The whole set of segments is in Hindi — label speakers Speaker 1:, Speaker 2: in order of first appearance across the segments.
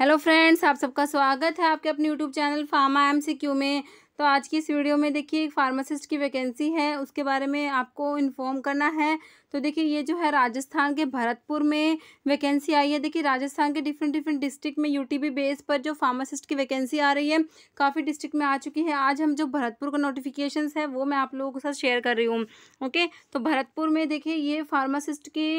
Speaker 1: हेलो फ्रेंड्स आप सबका स्वागत है आपके अपने YouTube channel pharma M C Q में तो आज की इस वीडियो में देखिए एक फार्मासिस्ट की वैकेंसी है उसके बारे में आपको इन्फॉर्म करना है तो देखिए ये जो है राजस्थान के भरतपुर में वैकेंसी आई है देखिए राजस्थान के डिफरेंट डिफरेंट डिस्ट्रिक्ट में यूटीबी बेस पर जो फार्मासिस्ट की वैकेंसी आ रही है काफ़ी डिस्ट्रिक्ट में आ चुकी है आज हम जो भरतपुर का नोटिफिकेशन है वो मैं आप लोगों के साथ शेयर कर रही हूँ ओके तो भरतपुर में देखिए ये फार्मासिस्ट की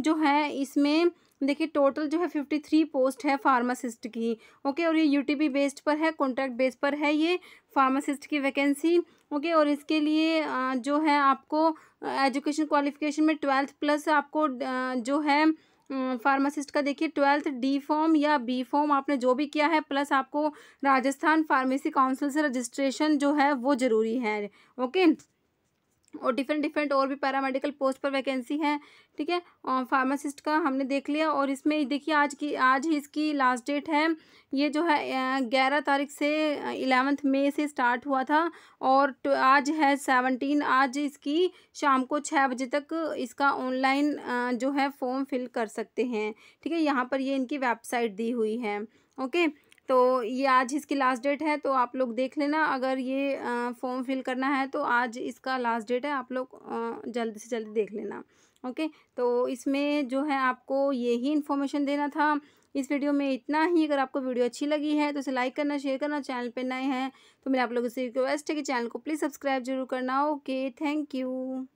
Speaker 1: जो है इसमें देखिए टोटल जो है फिफ्टी थ्री पोस्ट है फार्मासिस्ट की ओके और ये पी बेस्ड पर है कॉन्ट्रैक्ट बेस पर है ये फार्मासिस्ट की वैकेंसी ओके और इसके लिए जो है आपको एजुकेशन क्वालिफिकेशन में ट्वेल्थ प्लस आपको जो है फार्मासिस्ट का देखिए ट्वेल्थ डी फॉर्म या बी फॉर्म आपने जो भी किया है प्लस आपको राजस्थान फार्मेसी काउंसिल से रजिस्ट्रेशन जो है वो ज़रूरी है ओके और डिफरेंट डिफरेंट और भी पैरामेडिकल पोस्ट पर वैकेंसी है ठीक है फार्मासिस्ट का हमने देख लिया और इसमें देखिए आज की आज ही इसकी लास्ट डेट है ये जो है ग्यारह तारीख से इलेवंथ मई से स्टार्ट हुआ था और तो आज है सेवनटीन आज इसकी शाम को छः बजे तक इसका ऑनलाइन जो है फॉर्म फिल कर सकते हैं ठीक है यहाँ पर ये इनकी वेबसाइट दी हुई है ओके तो ये आज इसकी लास्ट डेट है तो आप लोग देख लेना अगर ये फॉर्म फिल करना है तो आज इसका लास्ट डेट है आप लोग जल्द से जल्दी देख लेना ओके तो इसमें जो है आपको यही इन्फॉर्मेशन देना था इस वीडियो में इतना ही अगर आपको वीडियो अच्छी लगी है तो इसे लाइक करना शेयर करना चैनल पे नए हैं तो मेरे आप लोगों से रिक्वेस्ट है कि चैनल को प्लीज़ सब्सक्राइब जरूर करना ओके थैंक यू